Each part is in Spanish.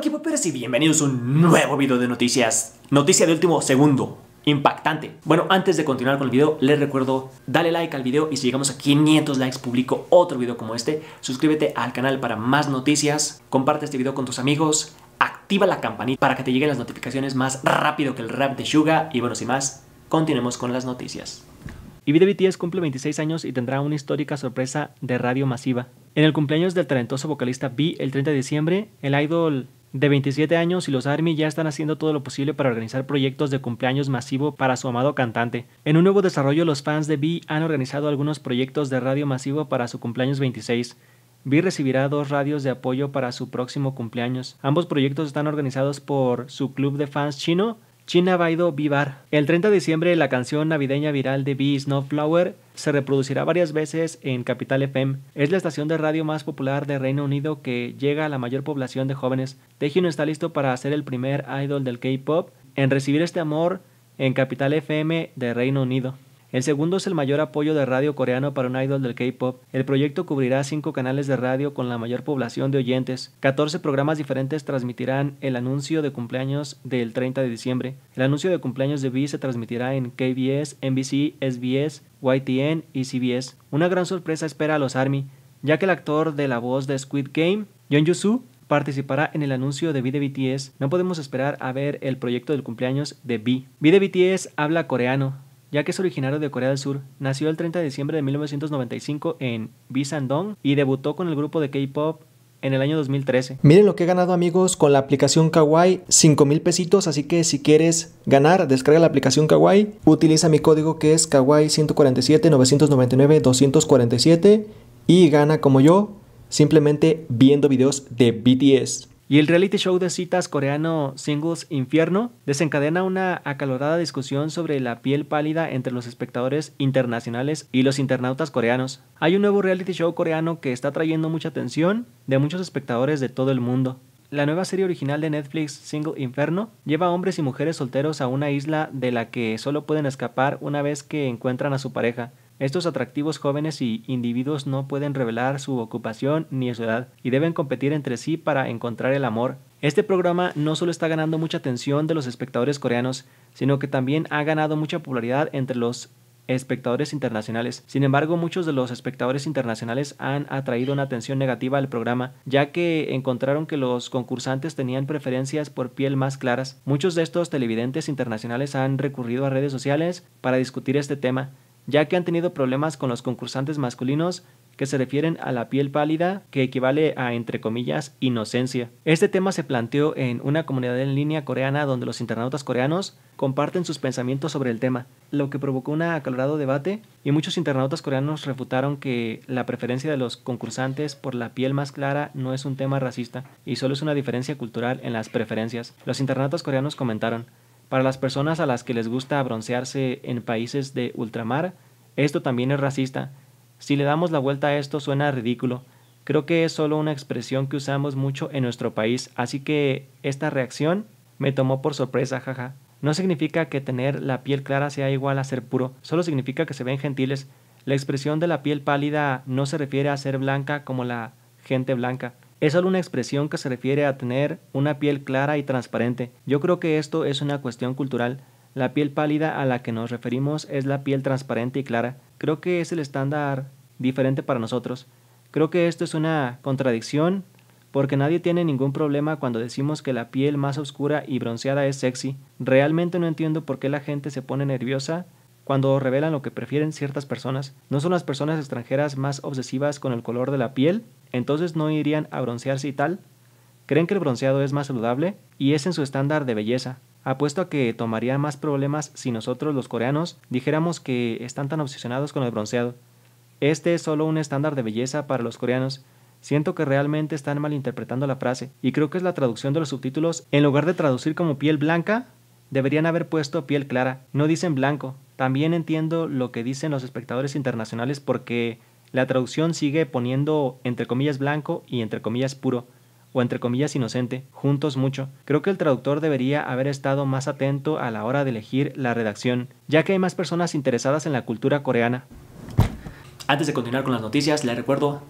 aquí equipo y bienvenidos a un nuevo video de noticias. Noticia de último segundo. Impactante. Bueno, antes de continuar con el video, les recuerdo, dale like al video y si llegamos a 500 likes publico otro video como este. Suscríbete al canal para más noticias, comparte este video con tus amigos, activa la campanita para que te lleguen las notificaciones más rápido que el rap de Suga y bueno, sin más, continuemos con las noticias. Y BTS cumple 26 años y tendrá una histórica sorpresa de radio masiva. En el cumpleaños del talentoso vocalista B el 30 de diciembre, el idol de 27 años y los ARMY ya están haciendo todo lo posible para organizar proyectos de cumpleaños masivo para su amado cantante. En un nuevo desarrollo, los fans de B han organizado algunos proyectos de radio masivo para su cumpleaños 26. B recibirá dos radios de apoyo para su próximo cumpleaños. Ambos proyectos están organizados por su club de fans chino China Vivar. El 30 de diciembre, la canción navideña viral de B Snowflower se reproducirá varias veces en Capital FM. Es la estación de radio más popular de Reino Unido que llega a la mayor población de jóvenes. Taehyun está listo para ser el primer idol del K-pop en recibir este amor en Capital FM de Reino Unido. El segundo es el mayor apoyo de radio coreano para un idol del K-pop. El proyecto cubrirá cinco canales de radio con la mayor población de oyentes. 14 programas diferentes transmitirán el anuncio de cumpleaños del 30 de diciembre. El anuncio de cumpleaños de V se transmitirá en KBS, NBC, SBS, YTN y CBS. Una gran sorpresa espera a los ARMY, ya que el actor de la voz de Squid Game, Yoo Soo, participará en el anuncio de V de BTS. No podemos esperar a ver el proyecto del cumpleaños de V. V de BTS habla coreano, ya que es originario de Corea del Sur. Nació el 30 de diciembre de 1995 en Bisandong y debutó con el grupo de K-pop en el año 2013. Miren lo que he ganado amigos con la aplicación Kawaii, 5 mil pesitos, así que si quieres ganar, descarga la aplicación Kawaii, utiliza mi código que es Kawaii 147 999 247 y gana como yo, simplemente viendo videos de BTS. Y el reality show de citas coreano Singles Infierno desencadena una acalorada discusión sobre la piel pálida entre los espectadores internacionales y los internautas coreanos. Hay un nuevo reality show coreano que está trayendo mucha atención de muchos espectadores de todo el mundo. La nueva serie original de Netflix, Single Inferno, lleva a hombres y mujeres solteros a una isla de la que solo pueden escapar una vez que encuentran a su pareja. Estos atractivos jóvenes y individuos no pueden revelar su ocupación ni su edad y deben competir entre sí para encontrar el amor. Este programa no solo está ganando mucha atención de los espectadores coreanos, sino que también ha ganado mucha popularidad entre los espectadores internacionales. Sin embargo, muchos de los espectadores internacionales han atraído una atención negativa al programa, ya que encontraron que los concursantes tenían preferencias por piel más claras. Muchos de estos televidentes internacionales han recurrido a redes sociales para discutir este tema ya que han tenido problemas con los concursantes masculinos que se refieren a la piel pálida, que equivale a, entre comillas, inocencia. Este tema se planteó en una comunidad en línea coreana donde los internautas coreanos comparten sus pensamientos sobre el tema, lo que provocó un acalorado debate y muchos internautas coreanos refutaron que la preferencia de los concursantes por la piel más clara no es un tema racista y solo es una diferencia cultural en las preferencias. Los internautas coreanos comentaron, para las personas a las que les gusta broncearse en países de ultramar, esto también es racista. Si le damos la vuelta a esto suena ridículo. Creo que es solo una expresión que usamos mucho en nuestro país, así que esta reacción me tomó por sorpresa, jaja. No significa que tener la piel clara sea igual a ser puro, solo significa que se ven gentiles. La expresión de la piel pálida no se refiere a ser blanca como la gente blanca. Es solo una expresión que se refiere a tener una piel clara y transparente. Yo creo que esto es una cuestión cultural. La piel pálida a la que nos referimos es la piel transparente y clara. Creo que es el estándar diferente para nosotros. Creo que esto es una contradicción porque nadie tiene ningún problema cuando decimos que la piel más oscura y bronceada es sexy. Realmente no entiendo por qué la gente se pone nerviosa cuando revelan lo que prefieren ciertas personas. ¿No son las personas extranjeras más obsesivas con el color de la piel? entonces no irían a broncearse y tal. Creen que el bronceado es más saludable y es en su estándar de belleza. Apuesto a que tomaría más problemas si nosotros los coreanos dijéramos que están tan obsesionados con el bronceado. Este es solo un estándar de belleza para los coreanos. Siento que realmente están malinterpretando la frase y creo que es la traducción de los subtítulos. En lugar de traducir como piel blanca, deberían haber puesto piel clara. No dicen blanco. También entiendo lo que dicen los espectadores internacionales porque la traducción sigue poniendo entre comillas blanco y entre comillas puro, o entre comillas inocente, juntos mucho. Creo que el traductor debería haber estado más atento a la hora de elegir la redacción, ya que hay más personas interesadas en la cultura coreana. Antes de continuar con las noticias, les recuerdo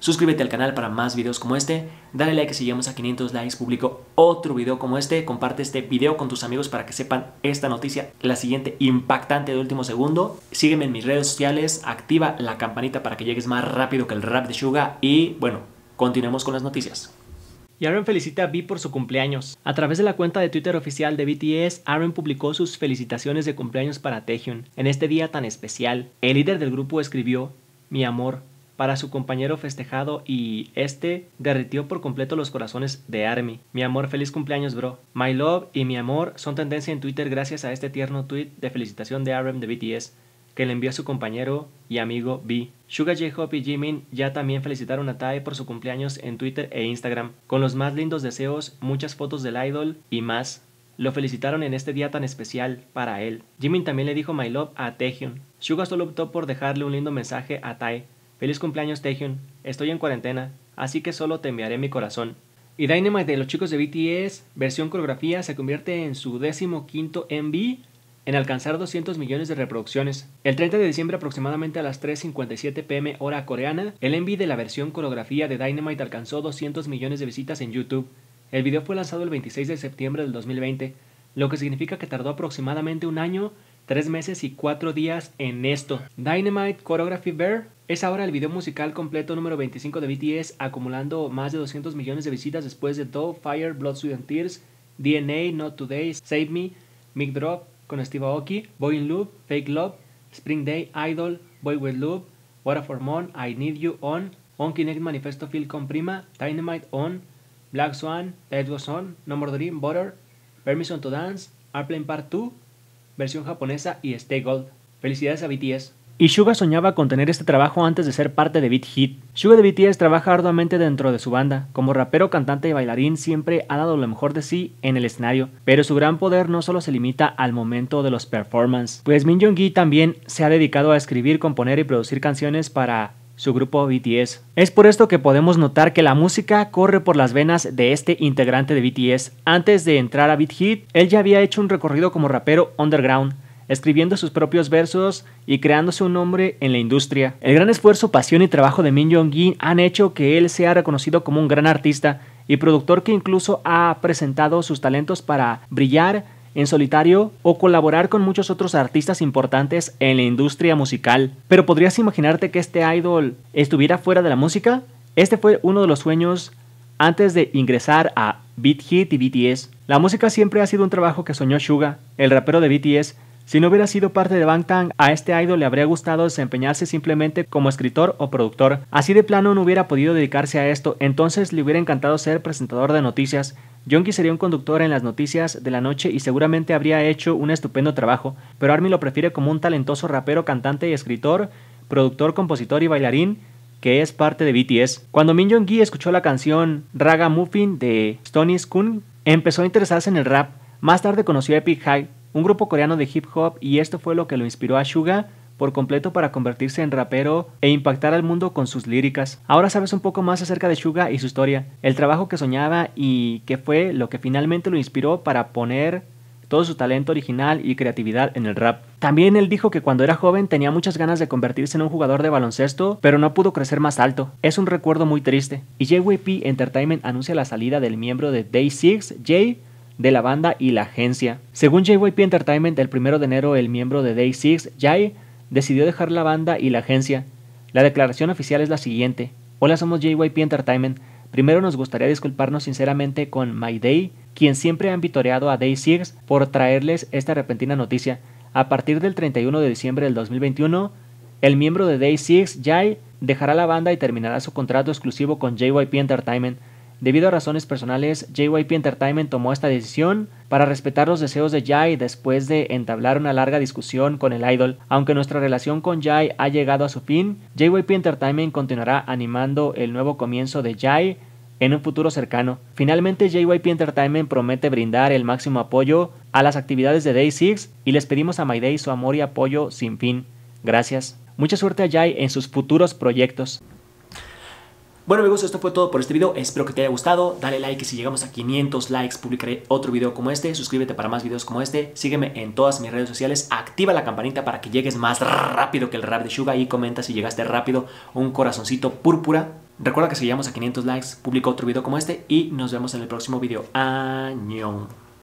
Suscríbete al canal para más videos como este, dale like si llegamos a 500 likes, publico otro video como este, comparte este video con tus amigos para que sepan esta noticia, la siguiente impactante de último segundo, sígueme en mis redes sociales, activa la campanita para que llegues más rápido que el rap de Suga y bueno, continuemos con las noticias. Y Aaron felicita a V por su cumpleaños. A través de la cuenta de Twitter oficial de BTS, Aaron publicó sus felicitaciones de cumpleaños para Taehyung en este día tan especial. El líder del grupo escribió: Mi amor, para su compañero festejado y este derritió por completo los corazones de Army. Mi amor, feliz cumpleaños, bro. My love y mi amor son tendencia en Twitter gracias a este tierno tweet de felicitación de RM de BTS que le envió a su compañero y amigo B. Suga J Hope y Jimin ya también felicitaron a Tae por su cumpleaños en Twitter e Instagram, con los más lindos deseos, muchas fotos del idol y más. Lo felicitaron en este día tan especial para él. Jimin también le dijo My Love a Taehyun. Suga solo optó por dejarle un lindo mensaje a Tae, Feliz cumpleaños Taehyun, estoy en cuarentena, así que solo te enviaré mi corazón. Y Dynamite de los chicos de BTS, versión coreografía, se convierte en su décimo quinto MV en alcanzar 200 millones de reproducciones. El 30 de diciembre aproximadamente a las 3.57 pm hora coreana, el MV de la versión coreografía de Dynamite alcanzó 200 millones de visitas en YouTube. El video fue lanzado el 26 de septiembre del 2020, lo que significa que tardó aproximadamente un año Tres meses y cuatro días en esto. Dynamite Choreography Bear es ahora el video musical completo número 25 de BTS, acumulando más de 200 millones de visitas después de todo Fire, Blood, Sweat and Tears, DNA, Not Today, Save Me, Mic Drop con Steve Aoki, Boy in Loop, Fake Love, Spring Day, Idol, Boy with Loop, Water for Moon, I Need You On, On Manifesto Feel Comprima, Prima, Dynamite On, Black Swan, Dead Was On, Number Dream, Butter, Permission to Dance, Airplane Part 2, versión japonesa y Stay Gold. Felicidades a BTS. Y Suga soñaba con tener este trabajo antes de ser parte de Beat Hit. Suga de BTS trabaja arduamente dentro de su banda. Como rapero, cantante y bailarín siempre ha dado lo mejor de sí en el escenario, pero su gran poder no solo se limita al momento de los performances, pues Min jong también se ha dedicado a escribir, componer y producir canciones para su grupo BTS. Es por esto que podemos notar que la música corre por las venas de este integrante de BTS. Antes de entrar a Beat Hit, él ya había hecho un recorrido como rapero underground, escribiendo sus propios versos y creándose un nombre en la industria. El gran esfuerzo, pasión y trabajo de Min Jong-gi han hecho que él sea reconocido como un gran artista y productor que incluso ha presentado sus talentos para brillar en solitario o colaborar con muchos otros artistas importantes en la industria musical. Pero ¿podrías imaginarte que este idol estuviera fuera de la música? Este fue uno de los sueños antes de ingresar a Beat Hit y BTS. La música siempre ha sido un trabajo que soñó Suga, el rapero de BTS, si no hubiera sido parte de Bangtan, a este idol le habría gustado desempeñarse simplemente como escritor o productor. Así de plano no hubiera podido dedicarse a esto, entonces le hubiera encantado ser presentador de noticias. Jungkook sería un conductor en las noticias de la noche y seguramente habría hecho un estupendo trabajo, pero Armin lo prefiere como un talentoso rapero, cantante y escritor, productor, compositor y bailarín, que es parte de BTS. Cuando Min jong escuchó la canción Raga Muffin de Stony Skun, empezó a interesarse en el rap. Más tarde conoció a Epic High, un grupo coreano de hip hop y esto fue lo que lo inspiró a Suga por completo para convertirse en rapero e impactar al mundo con sus líricas. Ahora sabes un poco más acerca de Suga y su historia, el trabajo que soñaba y que fue lo que finalmente lo inspiró para poner todo su talento original y creatividad en el rap. También él dijo que cuando era joven tenía muchas ganas de convertirse en un jugador de baloncesto, pero no pudo crecer más alto. Es un recuerdo muy triste. Y JYP Entertainment anuncia la salida del miembro de Day 6, Jay, de la banda y la agencia. Según JYP Entertainment, el 1 de enero el miembro de Day 6, Jai, decidió dejar la banda y la agencia. La declaración oficial es la siguiente. Hola, somos JYP Entertainment. Primero nos gustaría disculparnos sinceramente con My Day, quien siempre ha vitoreado a Day 6 por traerles esta repentina noticia. A partir del 31 de diciembre del 2021, el miembro de Day 6, Jai, dejará la banda y terminará su contrato exclusivo con JYP Entertainment. Debido a razones personales, JYP Entertainment tomó esta decisión para respetar los deseos de Jai después de entablar una larga discusión con el idol. Aunque nuestra relación con Jai ha llegado a su fin, JYP Entertainment continuará animando el nuevo comienzo de Jai en un futuro cercano. Finalmente, JYP Entertainment promete brindar el máximo apoyo a las actividades de Day 6 y les pedimos a My su amor y apoyo sin fin. Gracias. Mucha suerte a Jai en sus futuros proyectos. Bueno amigos, esto fue todo por este video, espero que te haya gustado, dale like y si llegamos a 500 likes publicaré otro video como este, suscríbete para más videos como este, sígueme en todas mis redes sociales, activa la campanita para que llegues más rápido que el rap de Suga y comenta si llegaste rápido un corazoncito púrpura. Recuerda que si llegamos a 500 likes publico otro video como este y nos vemos en el próximo video. Año.